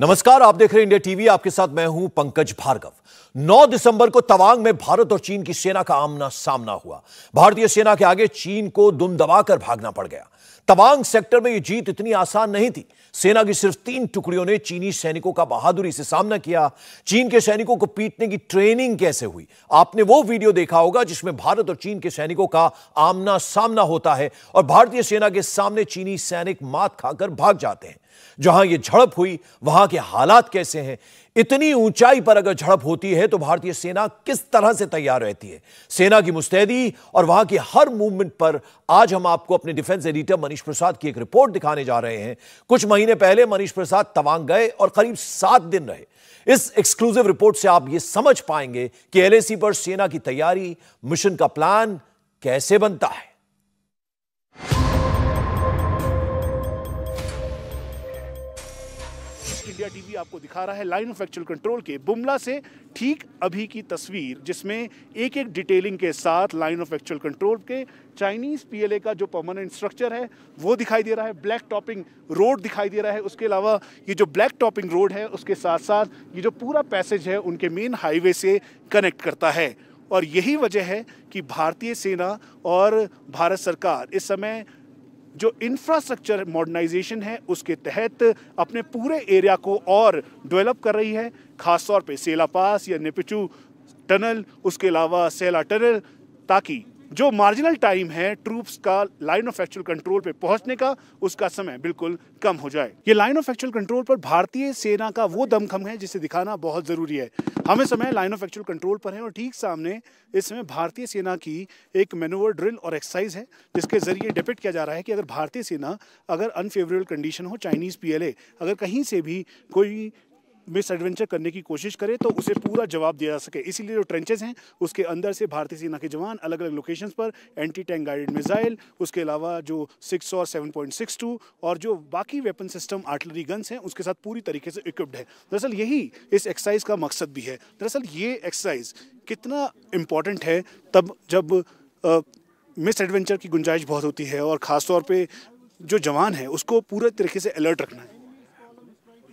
नमस्कार आप देख रहे हैं इंडिया टीवी आपके साथ मैं हूं पंकज भार्गव 9 दिसंबर को तवांग में भारत और चीन की सेना का आमना सामना हुआ भारतीय सेना के आगे चीन को दुम दबाकर भागना पड़ गया तवांग सेक्टर में यह जीत इतनी आसान नहीं थी सेना की सिर्फ तीन टुकड़ियों ने चीनी सैनिकों का बहादुरी से सामना किया चीन के सैनिकों को पीटने की ट्रेनिंग कैसे हुई आपने वो वीडियो देखा होगा जिसमें भारत और चीन के सैनिकों का आमना सामना होता है और भारतीय सेना के सामने चीनी सैनिक मात खाकर भाग जाते हैं जहां यह झड़प हुई वहां के हालात कैसे हैं इतनी ऊंचाई पर अगर झड़प होती है तो भारतीय सेना किस तरह से तैयार रहती है सेना की मुस्तैदी और वहां की हर मूवमेंट पर आज हम आपको अपने डिफेंस एडिटर मनीष प्रसाद की एक रिपोर्ट दिखाने जा रहे हैं कुछ महीने पहले मनीष प्रसाद तवांग गए और करीब सात दिन रहे इस एक्सक्लूसिव रिपोर्ट से आप ये समझ पाएंगे कि एलएसी पर सेना की तैयारी मिशन का प्लान कैसे बनता है इंडिया टीवी आपको दिखा रहा है लाइन ऑफ एक्चुअल कंट्रोल के बुमला से ठीक अभी की तस्वीर जिसमें एक एक डिटेलिंग के साथ लाइन ऑफ एक्चुअल कंट्रोल के चाइनीज़ पीएलए का जो परमानेंट स्ट्रक्चर है वो दिखाई दे रहा है ब्लैक टॉपिंग रोड दिखाई दे रहा है उसके अलावा ये जो ब्लैक टॉपिंग रोड है उसके साथ साथ ये जो पूरा पैसेज है उनके मेन हाईवे से कनेक्ट करता है और यही वजह है कि भारतीय सेना और भारत सरकार इस समय जो इंफ्रास्ट्रक्चर मॉडर्नाइजेशन है उसके तहत अपने पूरे एरिया को और डेवलप कर रही है ख़ासतौर पे सेला पास या निपिचू टनल उसके अलावा सेला टनल ताकि जो मार्जिनल टाइम है ट्रूप्स का लाइन ऑफ एक्चुअल कंट्रोल पे पहुंचने का उसका समय बिल्कुल कम हो जाए ये लाइन ऑफ एक्चुअल कंट्रोल पर भारतीय सेना का वो दमखम है जिसे दिखाना बहुत ज़रूरी है हमें समय लाइन ऑफ एक्चुअल कंट्रोल पर है और ठीक सामने इस समय भारतीय सेना की एक मेनोवर ड्रिल और एक्सरसाइज है जिसके ज़रिए डिपेक्ट किया जा रहा है कि अगर भारतीय सेना अगर अनफेवरेबल कंडीशन हो चाइनीज़ पी अगर कहीं से भी कोई मिस एडवेंचर करने की कोशिश करे तो उसे पूरा जवाब दिया जा सके इसीलिए जो ट्रेंचेस हैं उसके अंदर से भारतीय सेना के जवान अलग अलग लोकेशंस पर एंटी टैंक गाइडेड मिसाइल उसके अलावा जो सिक्स और सेवन पॉइंट सिक्स टू और जो बाकी वेपन सिस्टम आर्टिलरी गन्स हैं उसके साथ पूरी तरीके से इक्विप्ड है दरअसल यही इस एक्सरसाइज का मकसद भी है दरअसल ये एक्सरसाइज कितना इम्पॉर्टेंट है तब जब मिस एडवेंचर की गुंजाइश बहुत होती है और ख़ासतौर पर जो जवान है उसको पूरे तरीके से अलर्ट रखना है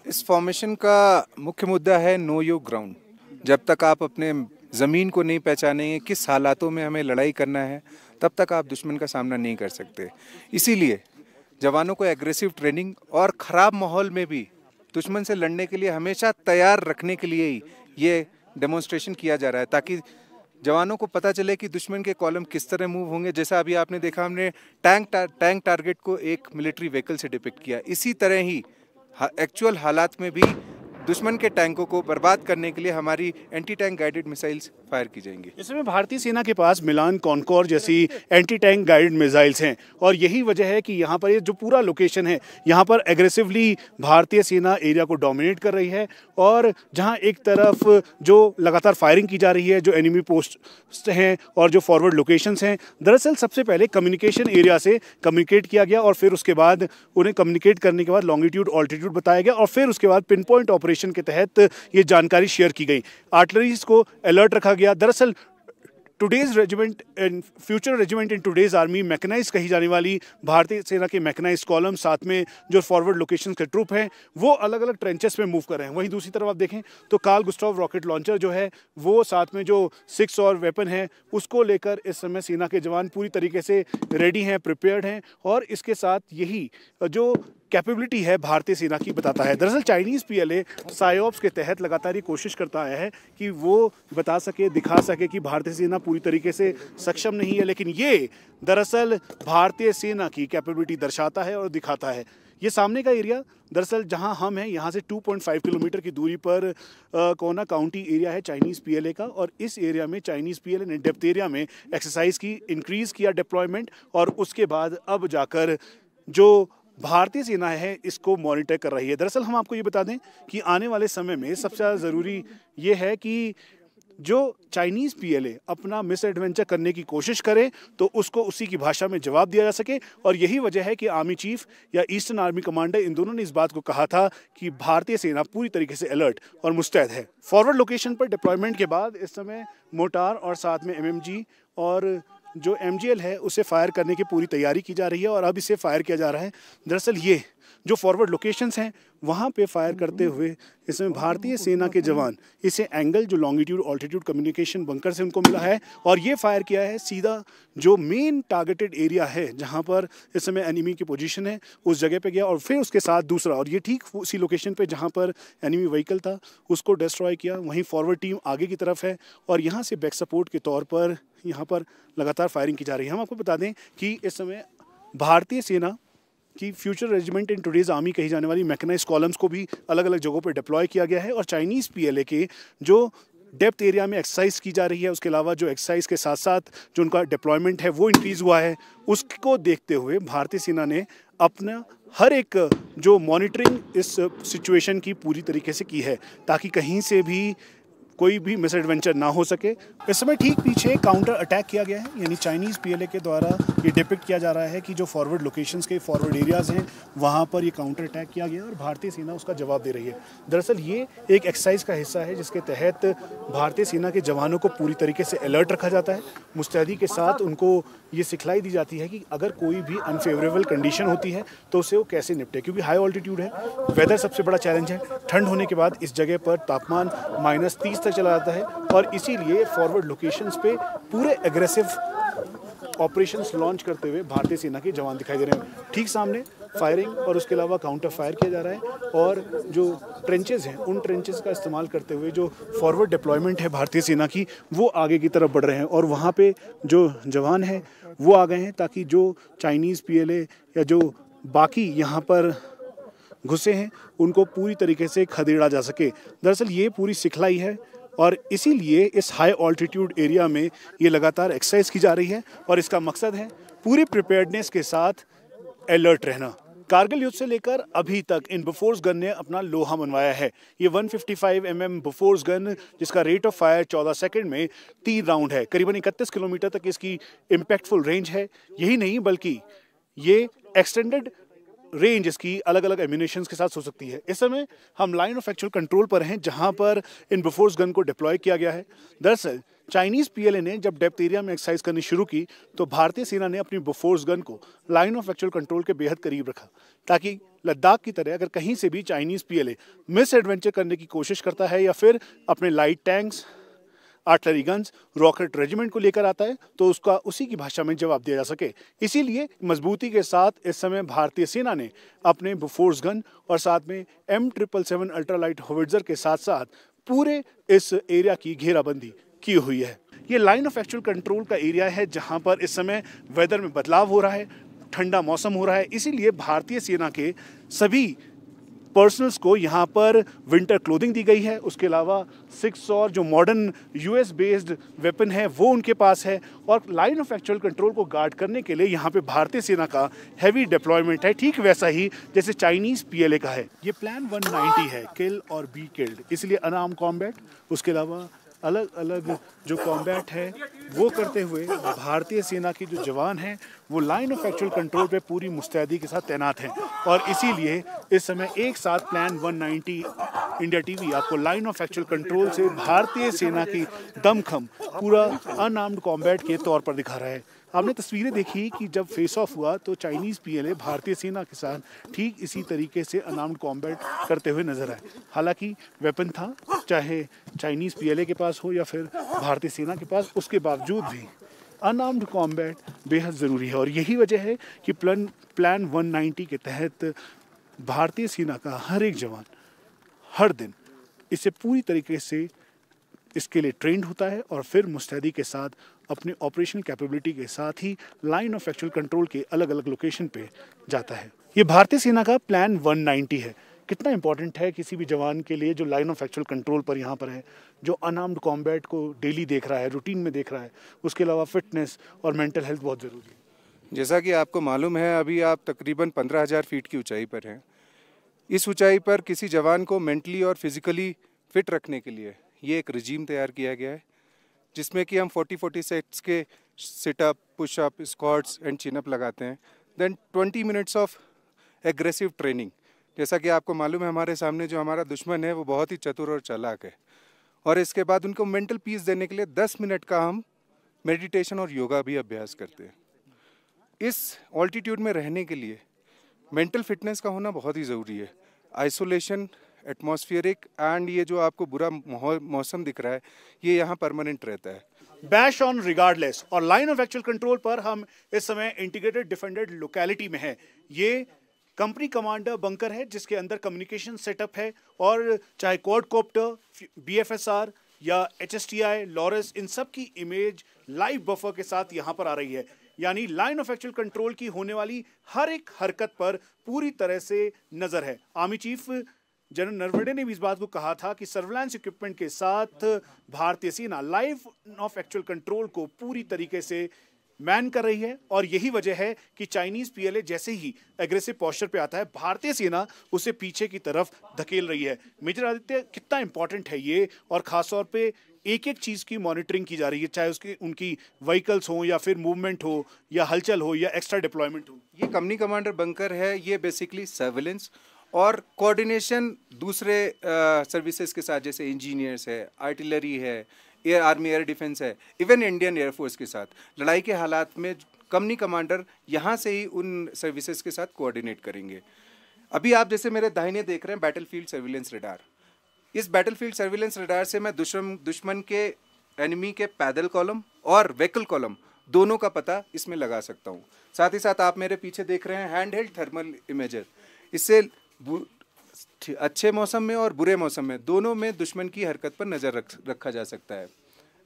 इस फॉर्मेशन का मुख्य मुद्दा है नो योर ग्राउंड जब तक आप अपने ज़मीन को नहीं पहचानेंगे किस हालातों में हमें लड़ाई करना है तब तक आप दुश्मन का सामना नहीं कर सकते इसीलिए जवानों को एग्रेसिव ट्रेनिंग और ख़राब माहौल में भी दुश्मन से लड़ने के लिए हमेशा तैयार रखने के लिए ही ये डेमोन्स्ट्रेशन किया जा रहा है ताकि जवानों को पता चले कि दुश्मन के कॉलम किस तरह मूव होंगे जैसा अभी आपने देखा हमने टैंक टैंक टारगेट को एक मिलिट्री व्हीकल से डिपिक्ट किया इसी तरह ही एक्चुअल हालात में भी दुश्मन के टैंकों को बर्बाद करने के लिए हमारी anti tank guided missiles fire की जाएंगी इसमें भारतीय सेना के पास मिलान कॉनकोर जैसी एंटी टैंक गाइडेड मिसाइल्स हैं और यही वजह है कि यहाँ पर ये जो पूरा लोकेशन है यहाँ पर एग्रेसिवली भारतीय सेना एरिया को डोमिनेट कर रही है और जहां एक तरफ जो लगातार फायरिंग की जा रही है जो एनिमी पोस्ट हैं और जो फॉरवर्ड लोकेशंस हैं दरअसल सबसे पहले कम्युनिकेशन एरिया से कम्युनिकेट किया गया और फिर उसके बाद उन्हें कम्युनिकेट करने के बाद लॉन्गिट्यूड ऑल्टीट्यूड बताया गया और फिर उसके बाद पिन पॉइंट ऑपरेशन के तहत ये जानकारी शेयर की गई आर्टलरीज़ को अलर्ट रखा गया दरअसल today's regiment future regiment in today's army mechanise कही जाने वाली भारतीय सेना के मैकेनाइज कॉलम साथ में जो फॉरवर्ड लोकेशन के ट्रूप हैं वो अलग अलग ट्रेंचेस में मूव कर रहे हैं वहीं दूसरी तरफ आप देखें तो काल गुस्टॉफ रॉकेट लॉन्चर जो है वो साथ में जो सिक्स और वेपन है उसको लेकर इस समय सेना के जवान पूरी तरीके से रेडी हैं प्रिपेयर्ड हैं और इसके साथ यही जो कैपेबिलिटी है भारतीय सेना की बताता है दरअसल चाइनीज़ पी एल सायोप्स के तहत लगातार ये कोशिश करता आया है कि वो बता सके दिखा सके कि भारतीय सेना पूरी तरीके से सक्षम नहीं है लेकिन ये दरअसल भारतीय सेना की कैपेबिलिटी दर्शाता है और दिखाता है ये सामने का एरिया दरअसल जहां हम हैं यहां से 2.5 किलोमीटर की दूरी पर कोना काउंटी एरिया है चाइनीज़ पीएलए का और इस एरिया में चाइनीज़ पीएलए ने डेप्थ एरिया में एक्सरसाइज की इंक्रीज़ किया डिप्लॉयमेंट और उसके बाद अब जाकर जो भारतीय सेना है इसको मॉनिटर कर रही है दरअसल हम आपको ये बता दें कि आने वाले समय में सबसे ज़्यादा ज़रूरी ये है कि जो चाइनीज़ पीएलए अपना मिस एडवेंचर करने की कोशिश करे तो उसको उसी की भाषा में जवाब दिया जा सके और यही वजह है कि आर्मी चीफ या ईस्टर्न आर्मी कमांडर इन दोनों ने इस बात को कहा था कि भारतीय सेना पूरी तरीके से अलर्ट और मुस्तैद है फॉरवर्ड लोकेशन पर डिप्लॉयमेंट के बाद इस समय मोटार और साथ में एमएमजी और जो एम है उसे फायर करने की पूरी तैयारी की जा रही है और अब इसे फायर किया जा रहा है दरअसल ये जो फॉरवर्ड लोकेशंस हैं वहाँ पे फायर करते हुए इसमें भारतीय सेना के जवान इसे एंगल जो लॉन्गिट्यूड ऑल्टीट्यूड कम्युनिकेशन बंकर से उनको मिला है और ये फायर किया है सीधा जो मेन टारगेटेड एरिया है जहाँ पर इस समय एनिमी की पोजीशन है उस जगह पे गया और फिर उसके साथ दूसरा और ये ठीक उसी लोकेशन पे जहाँ पर एनिमी व्हीकल था उसको डिस्ट्रॉय किया वहीं फॉरवर्ड टीम आगे की तरफ है और यहाँ से बैक सपोर्ट के तौर पर यहाँ पर लगातार फायरिंग की जा रही है हम आपको बता दें कि इस समय भारतीय सेना कि future regiment in today's army कही जाने वाली मैकेनाइज कॉलम्स को भी अलग अलग जगहों पर डिप्लॉय किया गया है और चाइनीज़ पीएलए के जो डेप्थ एरिया में एक्सरसाइज की जा रही है उसके अलावा जो एक्सरसाइज के साथ साथ जो उनका डिप्लॉयमेंट है वो इंक्रीज़ हुआ है उसको देखते हुए भारतीय सेना ने अपना हर एक जो मॉनिटरिंग इस सिचुएशन की पूरी तरीके से की है ताकि कहीं से भी कोई भी मिस एडवेंचर ना हो सके इस समय ठीक पीछे काउंटर अटैक किया गया है यानी चाइनीज़ पीएलए के द्वारा ये डिपिक्ट किया जा रहा है कि जो फॉरवर्ड लोकेशंस के फॉरवर्ड एरियाज़ हैं वहाँ पर ये काउंटर अटैक किया गया है और भारतीय सेना उसका जवाब दे रही है दरअसल ये एक एक्सरसाइज का हिस्सा है जिसके तहत भारतीय सेना के जवानों को पूरी तरीके से अलर्ट रखा जाता है मुस्तैदी के साथ उनको ये सिखलाई दी जाती है कि अगर कोई भी अनफेवरेबल कंडीशन होती है तो उसे वो कैसे निपटे क्योंकि हाई ऑल्टीट्यूड है वेदर सबसे बड़ा चैलेंज है ठंड होने के बाद इस जगह पर तापमान माइनस तीस तक चला जाता है और इसीलिए फॉरवर्ड लोकेशंस पे पूरे एग्रेसिव ऑपरेशंस लॉन्च करते हुए भारतीय सेना के जवान दिखाई दे रहे हैं ठीक सामने फायरिंग और उसके अलावा काउंटर फायर किया जा रहा है और जो ट्रेंचेज़ हैं उन ट्रेंचेज़ का इस्तेमाल करते हुए जो फॉरवर्ड डिप्लॉयमेंट है भारतीय सेना की वो आगे की तरफ बढ़ रहे हैं और वहाँ पर जो जवान हैं वो आ गए हैं ताकि जो चाइनीज़ पी या जो बाकी यहाँ पर घुसे हैं उनको पूरी तरीके से खदेड़ा जा सके दरअसल ये पूरी सिखलाई है और इसीलिए इस हाई ऑल्टीट्यूड एरिया में ये लगातार एक्सरसाइज की जा रही है और इसका मकसद है पूरी प्रिपेयर्डनेस के साथ अलर्ट रहना कारगिल युद्ध से लेकर अभी तक इन बफोर्स गन ने अपना लोहा मनवाया है ये 155 फिफ्टी mm बफोर्स गन जिसका रेट ऑफ फायर 14 सेकंड में तीन राउंड है करीबन 31 किलोमीटर तक इसकी इम्पैक्टफुल रेंज है यही नहीं बल्कि ये एक्सटेंडेड रेंज इसकी अलग अलग एम्यूनेशन के साथ हो सकती है इस समय हम लाइन ऑफ एक्चुअल कंट्रोल पर हैं जहां पर इन बिफोर्स गन को डिप्लॉय किया गया है दरअसल चाइनीज़ पीएलए ने जब डेप्थ एरिया में एक्सरसाइज करनी शुरू की तो भारतीय सेना ने अपनी बफोर्स गन को लाइन ऑफ एक्चुअल कंट्रोल के बेहद करीब रखा ताकि लद्दाख की तरह अगर कहीं से भी चाइनीज़ पीएलए मिस एडवेंचर करने की कोशिश करता है या फिर अपने light tanks artillery guns rocket regiment को लेकर आता है तो उसका उसी की भाषा में जवाब दिया जा सके इसीलिए मजबूती के साथ इस समय भारतीय सेना ने अपने बुफोर्स गन और साथ में M triple seven ultralight howitzer के साथ साथ पूरे इस एरिया की घेराबंदी की हुई है ये लाइन ऑफ एक्चुअल कंट्रोल का एरिया है जहाँ पर इस समय वेदर में बदलाव हो रहा है ठंडा मौसम हो रहा है इसीलिए भारतीय सेना के सभी पर्सनल्स को यहाँ पर विंटर क्लोथिंग दी गई है उसके अलावा सिक्स और जो मॉडर्न यूएस बेस्ड वेपन है वो उनके पास है और लाइन ऑफ एक्चुअल कंट्रोल को गार्ड करने के लिए यहाँ पे भारतीय सेना का हैवी डिप्लॉयमेंट है ठीक वैसा ही जैसे चाइनीज़ पीएलए का है ये प्लान 190 है किल और बी किल्ड इसलिए अनाम कॉम्बैट उसके अलावा अलग अलग जो कॉम्बैट है वो करते हुए भारतीय सेना के जो जवान हैं वो लाइन ऑफ एक्चुअल कंट्रोल पे पूरी मुस्तैदी के साथ तैनात हैं और इसीलिए इस समय एक साथ प्लान 190 इंडिया टीवी आपको लाइन ऑफ एक्चुअल कंट्रोल से भारतीय सेना की दमखम पूरा अनआर्म्ड कॉम्बैट के तौर पर दिखा रहा है आपने तस्वीरें देखी कि जब फेस ऑफ हुआ तो चाइनीज़ पीएलए भारतीय सेना के साथ ठीक इसी तरीके से अनार्म्ड कॉम्बैट करते हुए नजर आए हालांकि वेपन था चाहे चाइनीज़ पीएलए के पास हो या फिर भारतीय सेना के पास उसके बावजूद भी अनआर्म्ड कॉम्बैट बेहद ज़रूरी है और यही वजह है कि प्लान प्लान 190 के तहत भारतीय सेना का हर एक जवान हर दिन इसे पूरी तरीके से इसके लिए ट्रेंड होता है और फिर मुस्तैदी के साथ अपनी ऑपरेशन कैपेबिलिटी के साथ ही लाइन ऑफ एक्चुअल कंट्रोल के अलग अलग लोकेशन पे जाता है ये भारतीय सेना का प्लान 190 है कितना इंपॉर्टेंट है किसी भी जवान के लिए जो लाइन ऑफ एक्चुअल कंट्रोल पर यहाँ पर है जो अनआर्म्ड कॉम्बैट को डेली देख रहा है रूटीन में देख रहा है उसके अलावा फिटनेस और मेंटल हेल्थ बहुत ज़रूरी है जैसा कि आपको मालूम है अभी आप तकरीबन पंद्रह हज़ार फीट की ऊंचाई पर हैं इस ऊंचाई पर किसी जवान को मेंटली और फिज़िकली फिट रखने के लिए ये एक रिजीम तैयार किया गया है जिसमें कि हम 40 40 सेट्स के sit up push up squats and chin up लगाते हैं then 20 minutes of aggressive training जैसा कि आपको मालूम है हमारे सामने जो हमारा दुश्मन है वो बहुत ही चतुर और चालाक है और इसके बाद उनको मेंटल पीस देने के लिए 10 मिनट का हम मेडिटेशन और योगा भी अभ्यास करते हैं इस ऑल्टीट्यूड में रहने के लिए मेंटल फिटनेस का होना बहुत ही ज़रूरी है आइसोलेशन एटमॉस्फेरिक एंड ये जो आपको बुरा मौसम दिख रहा है ये यहाँ परमानेंट रहता है बैश ऑन रिगार्डलेस और लाइन ऑफ एक्चुअल कंट्रोल पर हम इस समय इंटीग्रेटेड डिफेंडेड लोकेलिटी में है ये कंपनी कमांडर बंकर है जिसके अंदर कम्युनिकेशन सेटअप है और चाहे बी एफ एस आर या H S T I LORROS इन सब की इमेज लाइव बफर के साथ यहाँ पर आ रही है यानी लाइन ऑफ एक्चुअल कंट्रोल की होने वाली हर एक हरकत पर पूरी तरह से नज़र है आर्मी चीफ जनरल नरवड़े ने भी इस बात को कहा था कि सर्विलांस इक्विपमेंट के साथ भारतीय सेना लाइफ ऑफ एक्चुअल कंट्रोल को पूरी तरीके से मैन कर रही है और यही वजह है कि चाइनीज पीएलए जैसे ही एग्रेसिव पॉस्चर पे आता है भारतीय सेना उसे पीछे की तरफ धकेल रही है मेजर आदित्य कितना इंपॉर्टेंट है ये और खासतौर पे एक एक चीज़ की मॉनिटरिंग की जा रही है चाहे उसकी उनकी व्हीकल्स हो या फिर मूवमेंट हो या हलचल हो या एक्स्ट्रा डिप्लॉयमेंट हो ये कंपनी कमांडर बंकर है ये बेसिकली सर्विलेंस और कोऑर्डिनेशन दूसरे सर्विसेज के साथ जैसे इंजीनियर्स है आर्टिलरी है एयर आर्मी एयर डिफेंस है इवन इंडियन एयरफोर्स के साथ लड़ाई के हालात में कमनी कमांडर यहाँ से ही उन सर्विसेज के साथ कोऑर्डिनेट करेंगे अभी आप जैसे मेरे दाहिने देख रहे हैं बैटलफील्ड सर्विलेंस रडार इस बैटलफील्ड सर्विलेंस रडार से मैं दुश्मन दुश्मन के एनिमी के पैदल कॉलम और व्हीकल कॉलम दोनों का पता इसमें लगा सकता हूँ साथ ही साथ आप मेरे पीछे देख रहे हैं हैंड हेल्ड थर्मल इमेजर इससे अच्छे मौसम में और बुरे मौसम में दोनों में दुश्मन की हरकत पर नज़र रख रखा जा सकता है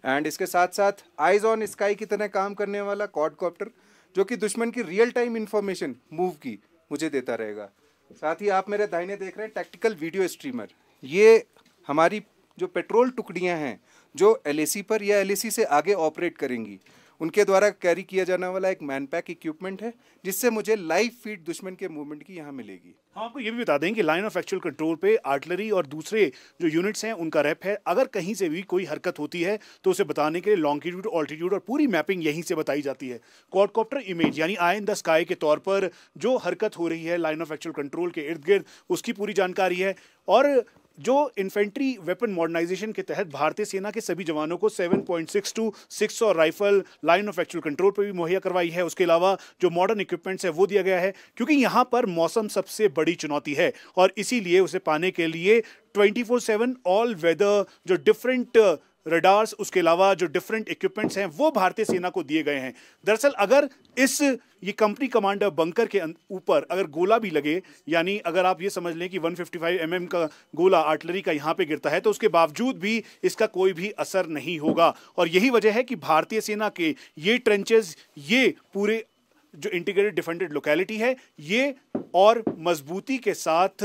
एंड इसके साथ साथ आइज़ ऑन स्काई की तरह काम करने वाला कॉड कॉप्टर जो कि दुश्मन की रियल टाइम इंफॉर्मेशन मूव की मुझे देता रहेगा साथ ही आप मेरे दाहिने देख रहे हैं टैक्टिकल वीडियो स्ट्रीमर ये हमारी जो पेट्रोल टुकड़ियाँ हैं जो एल पर या एल से आगे ऑपरेट करेंगी उनके द्वारा कैरी किया जाने वाला एक मैन पैक इक्विपमेंट है जिससे मुझे लाइव फीड दुश्मन के मूवमेंट की यहाँ मिलेगी हम हाँ, आपको ये भी बता दें कि लाइन ऑफ एक्चुअल कंट्रोल पे आर्टलरी और दूसरे जो यूनिट्स हैं उनका रैप है अगर कहीं से भी कोई हरकत होती है तो उसे बताने के लिए लॉन्गिट्यूड ऑल्टीट्यूड और पूरी मैपिंग यहीं से बताई जाती है क्वाडकॉप्टर इमेज यानी आई इन द स्काई के तौर पर जो हरकत हो रही है लाइन ऑफ एक्चुअल कंट्रोल के इर्द गिर्द उसकी पूरी जानकारी है और जो इन्फेंट्री वेपन मॉडर्नाइजेशन के तहत भारतीय सेना के सभी जवानों को 7.62 सिक्स और rifle line of actual control पर भी मुहैया करवाई है उसके अलावा जो मॉडर्न इक्विपमेंट्स है वो दिया गया है क्योंकि यहाँ पर मौसम सबसे बड़ी चुनौती है और इसीलिए उसे पाने के लिए 24/7 ऑल वेदर जो डिफरेंट रडार्स उसके अलावा जो डिफरेंट इक्विपमेंट्स हैं वो भारतीय सेना को दिए गए हैं दरअसल अगर इस ये कंपनी कमांडर बंकर के अं-, ऊपर अगर गोला भी लगे यानी अगर आप ये समझ लें कि 155 फिफ्टी mm का गोला आर्टलरी का यहाँ पे गिरता है तो उसके बावजूद भी इसका कोई भी असर नहीं होगा और यही वजह है कि भारतीय सेना के ये ट्रेंचेज ये पूरे जो इंटीग्रेटेड डिफेंडेड लोकेलिटी है ये और मजबूती के साथ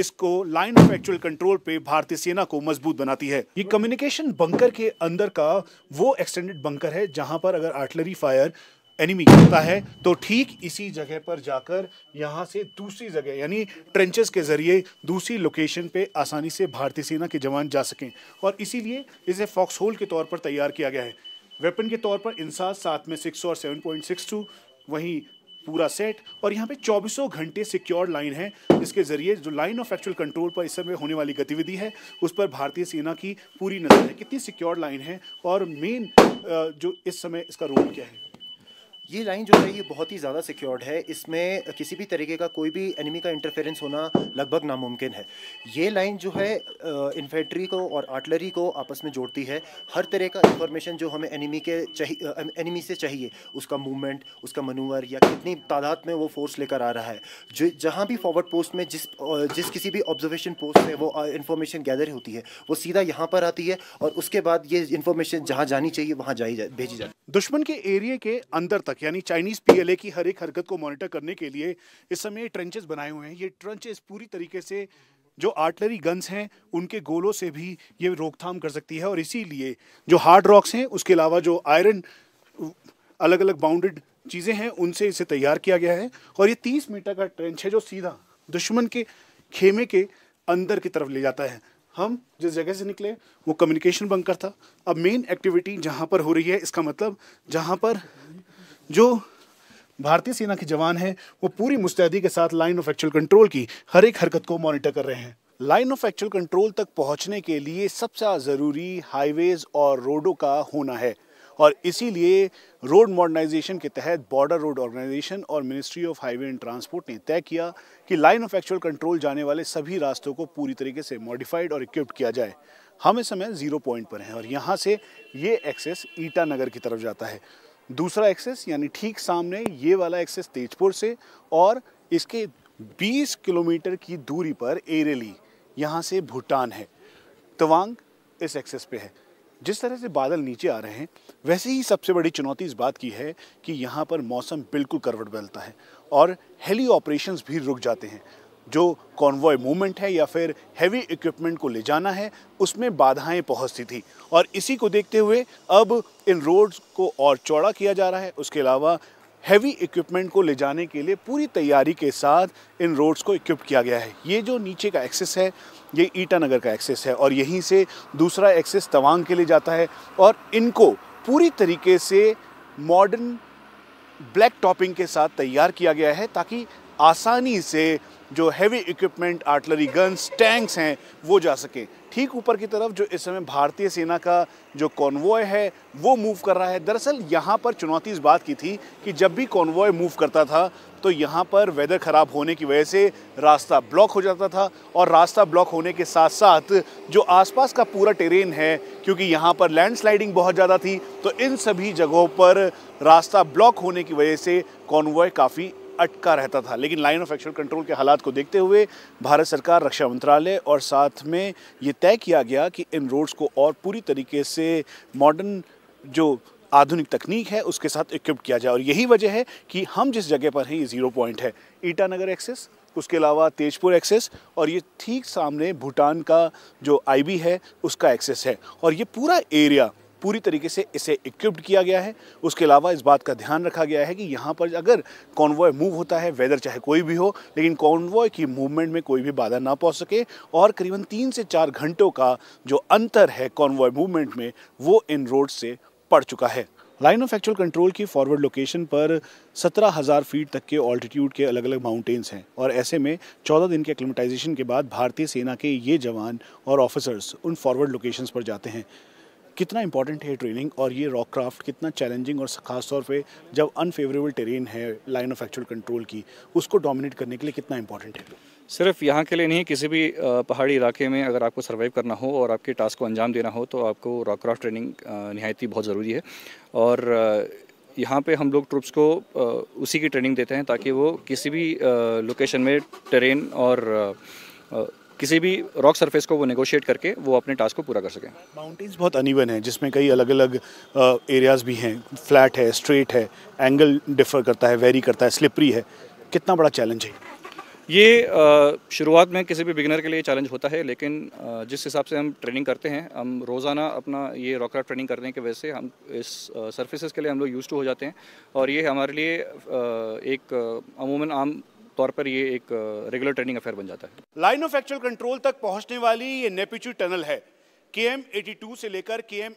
इसको लाइन ऑफ एक्चुअल कंट्रोल पे भारतीय सेना को मजबूत बनाती है ये कम्युनिकेशन बंकर के अंदर का वो एक्सटेंडेड बंकर है जहां पर अगर आर्टिलरी फायर एनिमी करता है तो ठीक इसी जगह पर जाकर यहाँ से दूसरी जगह यानी ट्रेंचेस के ज़रिए दूसरी लोकेशन पे आसानी से भारतीय सेना के जवान जा सकें और इसीलिए इसे फॉक्स होल के तौर पर तैयार किया गया है वेपन के तौर पर इंसास सात में सिक्स और सेवन पॉइंट सिक्स टू वहीं पूरा सेट और यहाँ पे चौबीसों घंटे सिक्योर लाइन है जिसके जरिए जो लाइन ऑफ एक्चुअल कंट्रोल पर इस समय होने वाली गतिविधि है उस पर भारतीय सेना की पूरी नजर है कितनी सिक्योर लाइन है और मेन जो इस समय इसका रोल क्या है ये लाइन जो है ये बहुत ही ज़्यादा सिक्योर्ड है इसमें किसी भी तरीके का कोई भी एनिमी का इंटरफेरेंस होना लगभग नामुमकिन है ये लाइन जो है इन्फेंट्री को और आर्टलरी को आपस में जोड़ती है हर तरह का इंफॉर्मेशन जो हमें एनिमी के चाहिए एनिमी से चाहिए उसका मूवमेंट उसका मनूवर या कितनी तादाद में वो फोर्स लेकर आ रहा है जो जहाँ भी फॉरवर्ड पोस्ट में जिस जिस किसी भी ऑब्जर्वेशन पोस्ट में वो इन्फॉर्मेशन गैदर होती है वो सीधा यहाँ पर आती है और उसके बाद ये इन्फॉर्मेशन जहाँ जानी चाहिए वहाँ जाई जा, भेजी जाती है दुश्मन के एरिए के अंदर तक तक यानी चाइनीज पीएलए की हर एक हरकत को मॉनिटर करने के लिए इस समय ट्रेंचेस बनाए हुए हैं ये ट्रेंचेस पूरी तरीके से जो आर्टलरी गन्स हैं उनके गोलों से भी ये रोकथाम कर सकती है और इसीलिए जो हार्ड रॉक्स हैं उसके अलावा जो आयरन अलग अलग बाउंडेड चीज़ें हैं उनसे इसे तैयार किया गया है और ये तीस मीटर का ट्रेंच है जो सीधा दुश्मन के खेमे के अंदर की तरफ ले जाता है हम जिस जगह से निकले वो कम्युनिकेशन बंकर था अब मेन एक्टिविटी जहाँ पर हो रही है इसका मतलब जहाँ पर जो भारतीय सेना के जवान हैं वो पूरी मुस्तैदी के साथ लाइन ऑफ एक्चुअल कंट्रोल की हर एक हरकत को मॉनिटर कर रहे हैं लाइन ऑफ एक्चुअल कंट्रोल तक पहुंचने के लिए सबसे ज़रूरी हाईवेज़ और रोडों का होना है और इसीलिए रोड मॉडर्नाइजेशन के तहत बॉर्डर रोड ऑर्गेनाइजेशन और ministry of highway and transport ने तय किया कि लाइन ऑफ एक्चुअल कंट्रोल जाने वाले सभी रास्तों को पूरी तरीके से मॉडिफाइड और इक्विप्ड किया जाए हम इस समय ज़ीरो पॉइंट पर हैं और यहाँ से ये एक्सेस ईटानगर की तरफ जाता है दूसरा एक्सेस यानी ठीक सामने ये वाला एक्सेस तेजपुर से और इसके 20 किलोमीटर की दूरी पर एरेली यहाँ से भूटान है तवांग इस एक्सेस पे है जिस तरह से बादल नीचे आ रहे हैं वैसे ही सबसे बड़ी चुनौती इस बात की है कि यहाँ पर मौसम बिल्कुल करवट बदलता है और हेली ऑपरेशंस भी रुक जाते हैं जो कॉन्वॉय मूवमेंट है या फिर हैवी इक्विपमेंट को ले जाना है उसमें बाधाएं पहुंचती थी और इसी को देखते हुए अब इन रोड्स को और चौड़ा किया जा रहा है उसके अलावा हैवी इक्विपमेंट को ले जाने के लिए पूरी तैयारी के साथ इन रोड्स को इक्विप किया गया है ये जो नीचे का एक्सेस है ये ईटानगर का एक्सेस है और यहीं से दूसरा एक्सेस तवांग के लिए जाता है और इनको पूरी तरीके से मॉडर्न ब्लैक टॉपिंग के साथ तैयार किया गया है ताकि आसानी से जो heavy equipment artillery guns tanks हैं वो जा सकें ठीक ऊपर की तरफ जो इस समय भारतीय सेना का जो कॉन्वॉय है वो मूव कर रहा है दरअसल यहाँ पर चुनौती इस बात की थी कि जब भी कॉन्वॉय मूव करता था तो यहाँ पर वेदर ख़राब होने की वजह से रास्ता ब्लॉक हो जाता था और रास्ता ब्लॉक होने के साथ साथ जो आसपास का पूरा टेरेन है क्योंकि यहाँ पर लैंडस्लाइडिंग बहुत ज़्यादा थी तो इन सभी जगहों पर रास्ता ब्लॉक होने की वजह से कॉन्वॉय काफ़ी अटका रहता था लेकिन लाइन ऑफ एक्शन कंट्रोल के हालात को देखते हुए भारत सरकार रक्षा मंत्रालय और साथ में ये तय किया गया कि इन रोड्स को और पूरी तरीके से मॉडर्न जो आधुनिक तकनीक है उसके साथ इक्विप किया जाए और यही वजह है कि हम जिस जगह पर हैं ये ज़ीरो पॉइंट है ईटानगर एक्सेस उसके अलावा तेजपुर एक्सेस और ये ठीक सामने भूटान का जो आईबी है उसका एक्सेस है और ये पूरा एरिया पूरी तरीके से इसे इक्विप्ड किया गया है उसके अलावा इस बात का ध्यान रखा गया है कि यहाँ पर अगर कॉन्वॉय मूव होता है वेदर चाहे कोई भी हो लेकिन कॉन्वॉय की मूवमेंट में कोई भी बाधा ना पहुँच सके और करीबन तीन से चार घंटों का जो अंतर है कॉन्वॉय मूवमेंट में वो इन रोड से पड़ चुका है लाइन ऑफ एक्चुअल कंट्रोल की फॉरवर्ड लोकेशन पर सत्रह हज़ार फीट तक के ऑल्टीट्यूड के अलग अलग माउंटेन्स हैं और ऐसे में चौदह दिन के एक्लिमेटाइजेशन के बाद भारतीय सेना के ये जवान और ऑफिसर्स उन फॉरवर्ड लोकेशंस पर जाते हैं कितना इंपॉर्टेंट है ट्रेनिंग और ये रॉक क्राफ्ट कितना चैलेंजिंग और खासतौर पे जब अनफेवरेबल टेरेन है लाइन ऑफ एक्चुअल कंट्रोल की उसको डोमिनेट करने के लिए कितना इंपॉर्टेंट है सिर्फ यहाँ के लिए नहीं किसी भी पहाड़ी इलाके में अगर आपको सर्वाइव करना हो और आपके टास्क को अंजाम देना हो तो आपको रॉक क्राफ्ट ट्रेनिंग नहायती बहुत ज़रूरी है और यहाँ पे हम लोग ट्रुप्स को उसी की ट्रेनिंग देते हैं ताकि वो किसी भी लोकेशन में ट्रेन और किसी भी रॉक सरफेस को वो नेगोशिएट करके वो अपने टास्क को पूरा कर सकें माउंटेन्स बहुत अनिवन है जिसमें कई अलग अलग एरियाज़ भी हैं फ्लैट है स्ट्रेट है एंगल डिफर करता है वेरी करता है स्लिपरी है कितना बड़ा चैलेंज है ये शुरुआत में किसी भी बिगिनर के लिए चैलेंज होता है लेकिन जिस हिसाब से हम ट्रेनिंग करते हैं हम रोज़ाना अपना ये रॉकर ट्रेनिंग करने की वजह से हम इस सर्विसेज के लिए हम लोग यूज़ टू हो जाते हैं और ये हमारे लिए एक अमूमन आम तौर पर ये एक रेगुलर ट्रेनिंग अफेयर बन जाता है लाइन ऑफ एक्चुअल कंट्रोल तक पहुंचने वाली ये नेपिचू टनल है के एम से लेकर के एम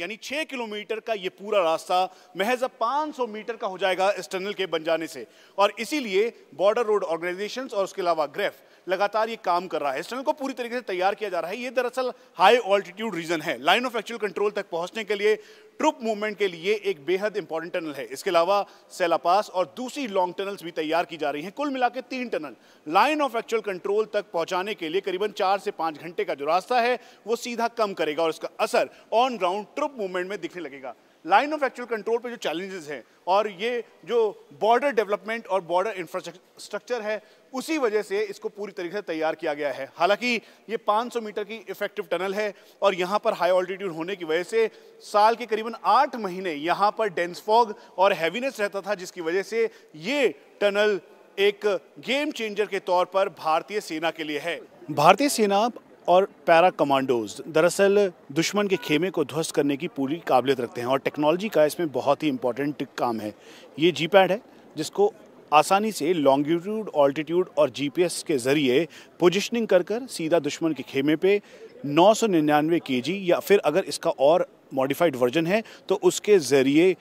यानी 6 किलोमीटर का ये पूरा रास्ता महज अब 500 मीटर का हो जाएगा इस टनल के बन जाने से और इसीलिए बॉर्डर रोड ऑर्गेनाइजेशंस और उसके अलावा ग्रेफ लगातार ये काम कर रहा है इस टनल को पूरी तरीके से तैयार किया जा रहा है ये दरअसल हाई ऑल्टीट्यूड रीजन है लाइन ऑफ एक्चुअल कंट्रोल तक पहुंचने के लिए ट्रुप मूवमेंट के लिए एक बेहद इंपॉर्टेंट टनल है इसके अलावा सेलापास और दूसरी लॉन्ग टनल्स भी तैयार की जा रही हैं कुल मिला तीन tunnel line of actual control तक पहुंचाने के लिए करीबन चार से पाँच घंटे का जो रास्ता है वो सीधा कम करेगा और इसका असर ऑन ग्राउंड ट्रुप मूवमेंट में दिखने लगेगा लाइन ऑफ एक्चुअल कंट्रोल पे जो चैलेंजेस हैं और ये जो बॉर्डर डेवलपमेंट और बॉर्डर इंफ्रास्ट्रक्चर है उसी वजह से इसको पूरी तरीके से तैयार किया गया है हालांकि ये 500 मीटर की इफेक्टिव टनल है और यहाँ पर हाई ऑल्टीट्यूड होने की वजह से साल के करीबन आठ महीने यहाँ पर डेंस फॉग और हैवीनेस रहता था जिसकी वजह से ये टनल एक गेम चेंजर के तौर पर भारतीय सेना के लिए है भारतीय सेना और पैरा कमांडोज दरअसल दुश्मन के खेमे को ध्वस्त करने की पूरी काबिलियत रखते हैं और टेक्नोलॉजी का इसमें बहुत ही इंपॉर्टेंट काम है ये जी पैड है जिसको आसानी से लॉन्गिट्यूड ऑल्टीट्यूड और जीपीएस के ज़रिए पोजिशनिंग कर कर सीधा दुश्मन के खेमे पे 999 केजी या फिर अगर इसका और मॉडिफाइड वर्जन है तो उसके ज़रिए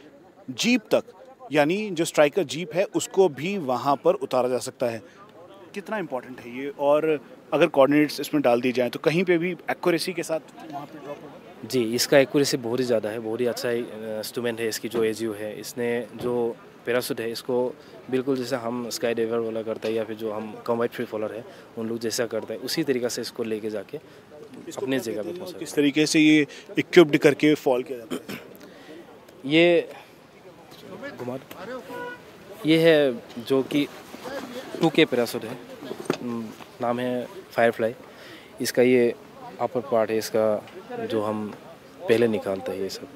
जीप तक यानी जो स्ट्राइकर जीप है उसको भी वहाँ पर उतारा जा सकता है कितना इम्पोर्टेंट है ये और अगर कोऑर्डिनेट्स इसमें डाल दिए जाएँ तो कहीं पे भी एक्यूरेसी के साथ वहाँ पे ड्रॉप होगा जी इसका एक्यूरेसी बहुत ही ज़्यादा है बहुत ही अच्छा इंस्ट्रूमेंट है इसकी जो एजीओ है इसने जो पैरासूट है इसको बिल्कुल जैसे हम स्काई डाइवर वाला करता है या फिर जो हम कम्बाइट फ्री फॉलर है उन लोग जैसा करते हैं उसी तरीके से इसको लेके जाके अपने जगह पे पहुँचा किस तरीके से ये इक्विप्ड करके फॉल किया जाता है ये घुमा ये है जो कि टू के पैरासूट है नाम है फायरफ्लाई इसका ये अपर पार्ट है इसका जो हम पहले निकालते हैं ये सब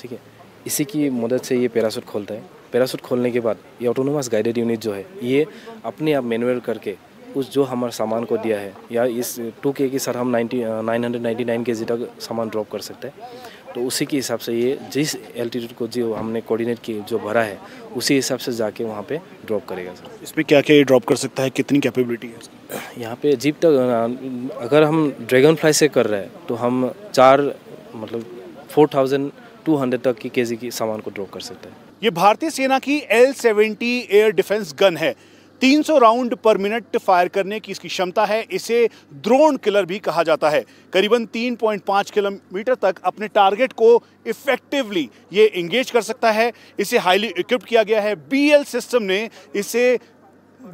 ठीक है इसी की मदद से ये पैरासूट खोलता है पैरासूट खोलने के बाद ये ऑटोनोमस गाइडेड यूनिट जो है ये अपने आप मैनुअल करके उस जो हमारे सामान को दिया है या इस टू के के साथ हम ninety nine hundred ninety nine K G तक सामान ड्रॉप कर सकते हैं तो उसी के हिसाब से ये जिस एल्टीट्यूड को जो हमने कोऑर्डिनेट किए जो भरा है उसी हिसाब से जाके वहाँ पे ड्रॉप करेगा सर इसमें क्या क्या ड्रॉप कर सकता है कितनी कैपेबिलिटी है यहाँ पे जीप तक अगर हम ड्रैगन फ्लाई से कर रहे हैं तो हम चार मतलब फोर थाउजेंड टू हंड्रेड तक की जी की सामान को ड्रॉप कर सकते हैं ये भारतीय सेना की L seventy air defence gun है 300 राउंड पर मिनट फायर करने की इसकी क्षमता है इसे ड्रोन किलर भी कहा जाता है करीबन 3.5 किलोमीटर तक अपने टारगेट को इफेक्टिवली ये इंगेज कर सकता है इसे हाईली इक्विप्ड किया गया है बीएल सिस्टम ने इसे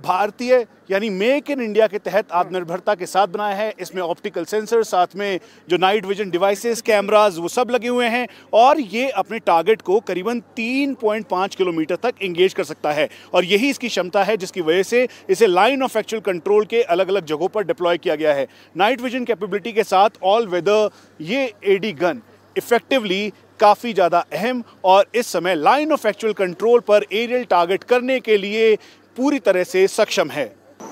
भारतीय यानी मेक इन इंडिया के तहत आत्मनिर्भरता के साथ बनाया है इसमें ऑप्टिकल सेंसर साथ में जो नाइट विजन डिवाइसेस कैमराज वो सब लगे हुए हैं और ये अपने टारगेट को करीबन 3.5 किलोमीटर तक इंगेज कर सकता है और यही इसकी क्षमता है जिसकी वजह से इसे लाइन ऑफ एक्चुअल कंट्रोल के अलग अलग जगहों पर डिप्लॉय किया गया है नाइट विजन कैपेबिलिटी के साथ ऑल वेदर ये ए गन इफेक्टिवली काफ़ी ज़्यादा अहम और इस समय लाइन ऑफ एक्चुअल कंट्रोल पर एरियल टारगेट करने के लिए पूरी तरह से सक्षम है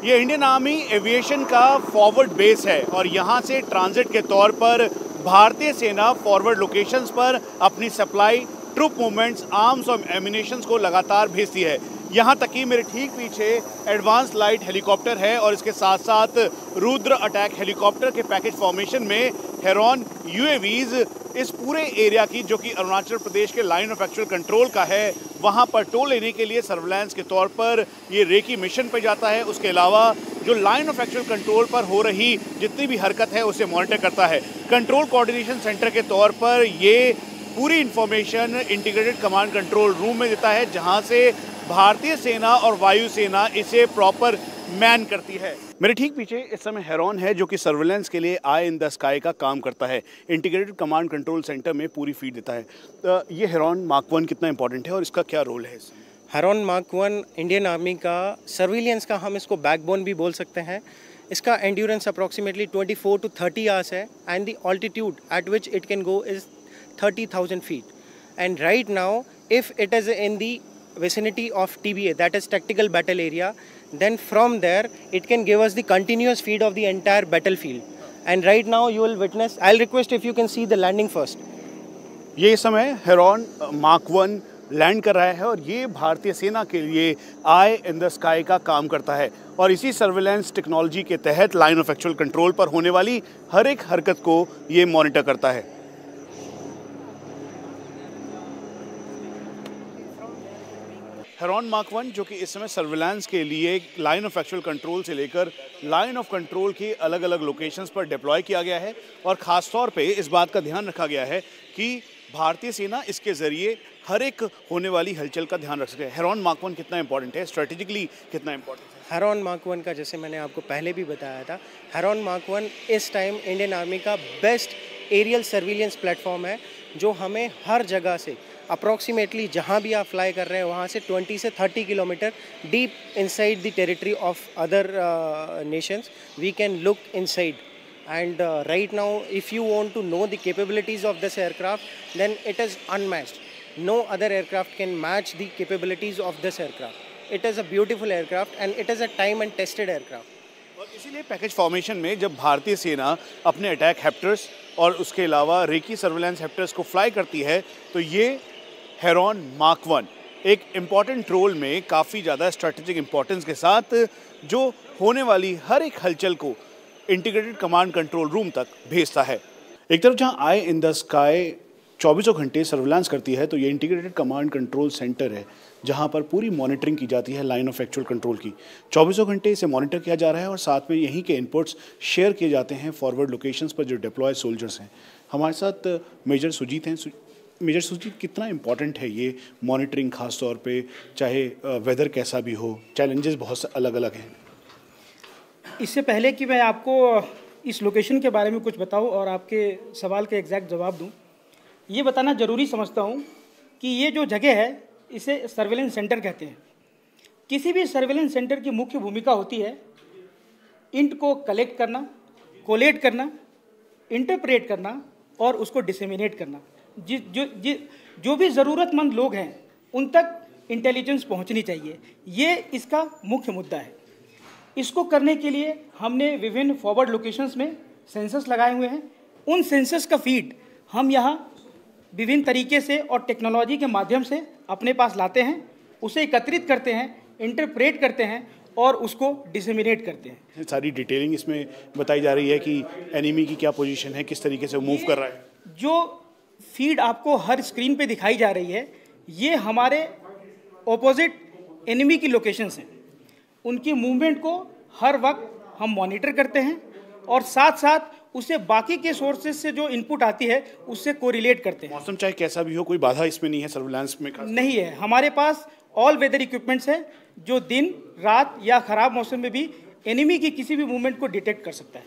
ये इंडियन आर्मी एविएशन का फॉरवर्ड बेस है और यहाँ से ट्रांजिट के तौर पर भारतीय सेना फॉरवर्ड लोकेशंस पर अपनी सप्लाई ट्रुप मूवमेंट्स आर्म्स और एमिनेशंस को लगातार भेजती है यहाँ तक कि मेरे ठीक पीछे एडवांस लाइट हेलीकॉप्टर है और इसके साथ साथ रुद्र अटैक हेलीकॉप्टर के पैकेज फॉर्मेशन में हेरॉन यूएवीज इस पूरे एरिया की जो कि अरुणाचल प्रदेश के लाइन ऑफ एक्चुअल कंट्रोल का है वहाँ पर टोल लेने के लिए सर्वेलेंस के तौर पर ये रेकी मिशन पर जाता है उसके अलावा जो लाइन ऑफ एक्चुअल कंट्रोल पर हो रही जितनी भी हरकत है उसे मॉनिटर करता है कंट्रोल कोऑर्डिनेशन सेंटर के तौर पर ये पूरी information integrated command control room में देता है जहाँ से भारतीय सेना और वायुसेना इसे प्रॉपर मैन करती है मेरे ठीक पीछे इस समय हेरॉन है जो कि सर्वेलेंस के लिए आई इन द स्काई का काम करता है इंटीग्रेटेड कमांड कंट्रोल सेंटर में पूरी फीड देता है तो ये हैरॉन मार्क वन कितना इंपॉर्टेंट है और इसका क्या रोल है Heron mark one Indian army का सर्विलियंस का हम इसको बैकबोन भी बोल सकते हैं इसका एंड्योरेंस अप्रॉक्सीमेटली 24 टू 30 आवर्स है and the altitude at which it can go is 30,000 feet and right now if it is in the vicinity of TBA, that is tactical battle area, then from there it can give us the continuous feed of the entire battlefield. And right now you will witness, I'll request if you can see the landing first. ये समय heron mark one land कर रहा है और ये भारतीय सेना के लिए आई इन द स्काई का काम करता है और इसी सर्वेलेंस टेक्नोलॉजी के तहत लाइन ऑफ एक्चुअल कंट्रोल पर होने वाली हर एक हरकत को ये मॉनिटर करता है हेरॉन मार्क वन जो कि इस समय सर्विलांस के लिए लाइन ऑफ एक्चुअल कंट्रोल से लेकर लाइन ऑफ कंट्रोल की अलग अलग लोकेशंस पर डिप्लॉय किया गया है और ख़ासतौर पे इस बात का ध्यान रखा गया है कि भारतीय सेना इसके ज़रिए हर एक होने वाली हलचल का ध्यान रख सके हेरॉन मार्क वन कितना इंपॉर्टेंट है स्ट्रेटेजिकली कितना इंपॉर्टेंट है हेरॉन मार्क वन का जैसे मैंने आपको पहले भी बताया था हेरॉन मार्क वन इस टाइम इंडियन आर्मी का बेस्ट एरियल सर्विलियंस प्लेटफॉर्म है जो हमें हर जगह से अप्रॉक्सीमेटली जहाँ भी आप फ्लाई कर रहे हैं वहाँ से ट्वेंटी से thirty kilometre deep inside the territory of other nations we can look inside and right now if you want to know the capabilities of this aircraft then it is unmatched no other aircraft can match the capabilities of this aircraft it is a beautiful aircraft and it is a time and tested aircraft और इसीलिए package formation में जब भारतीय सेना अपने attack हैप्टर्स और उसके अलावा रेकी सर्विलेंस हैप्टर्स को फ्लाई करती है तो ये हेरॉन मार्क वन एक इम्पॉर्टेंट रोल में काफ़ी ज़्यादा स्ट्रेटेजिक इम्पोर्टेंस के साथ जो होने वाली हर एक हलचल को इंटीग्रेटेड कमांड कंट्रोल रूम तक भेजता है एक तरफ जहाँ आई इन द स्काई चौबीसों घंटे सर्विलांस करती है तो ये इंटीग्रेटेड कमांड कंट्रोल सेंटर है जहाँ पर पूरी मॉनिटरिंग की जाती है लाइन ऑफ एक्चुअल कंट्रोल की चौबीसों घंटे इसे मॉनिटर किया जा रहा है और साथ में यहीं के इनपुट्स शेयर किए जाते हैं फॉरवर्ड लोकेशंस पर जो डिप्लॉय सोल्जर्स हैं हमारे साथ मेजर सुजीत हैं मेजर सुजीत कितना इम्पॉर्टेंट है ये मॉनिटरिंग खास तौर पे चाहे वेदर कैसा भी हो चैलेंजेस बहुत अलग अलग हैं इससे पहले कि मैं आपको इस लोकेशन के बारे में कुछ बताऊं और आपके सवाल के एग्जैक्ट जवाब दूं ये बताना ज़रूरी समझता हूं कि ये जो जगह है इसे सर्वेलेंस सेंटर कहते हैं किसी भी सर्वेलेंस सेंटर की मुख्य भूमिका होती है इंट को कलेक्ट करना कोलेट करना इंटरप्रेट करना और उसको डिसेमिनेट करना जिस जो जि, जो भी ज़रूरतमंद लोग हैं उन तक इंटेलिजेंस पहुंचनी चाहिए ये इसका मुख्य मुद्दा है इसको करने के लिए हमने विभिन्न फॉरवर्ड लोकेशंस में सेंसस लगाए हुए हैं उन सेंसस का फीड हम यहाँ विभिन्न तरीके से और टेक्नोलॉजी के माध्यम से अपने पास लाते हैं उसे एकत्रित करते हैं इंटरप्रेट करते हैं और उसको डिसमिनेट करते हैं सारी डिटेलिंग इसमें बताई जा रही है कि एनिमी की क्या पोजीशन है किस तरीके से मूव कर रहा है जो फीड आपको हर स्क्रीन पे दिखाई जा रही है ये हमारे ऑपोजिट एनिमी की लोकेशंस हैं उनकी मूवमेंट को हर वक्त हम मॉनिटर करते हैं और साथ साथ उसे बाकी के सोर्सेज से जो इनपुट आती है उससे कोरिलेट करते हैं मौसम चाहे कैसा भी हो कोई बाधा इसमें नहीं है सर्विलांस में नहीं है हमारे पास ऑल वेदर इक्विपमेंट्स हैं जो दिन रात या ख़राब मौसम में भी एनिमी की किसी भी मूवमेंट को डिटेक्ट कर सकता है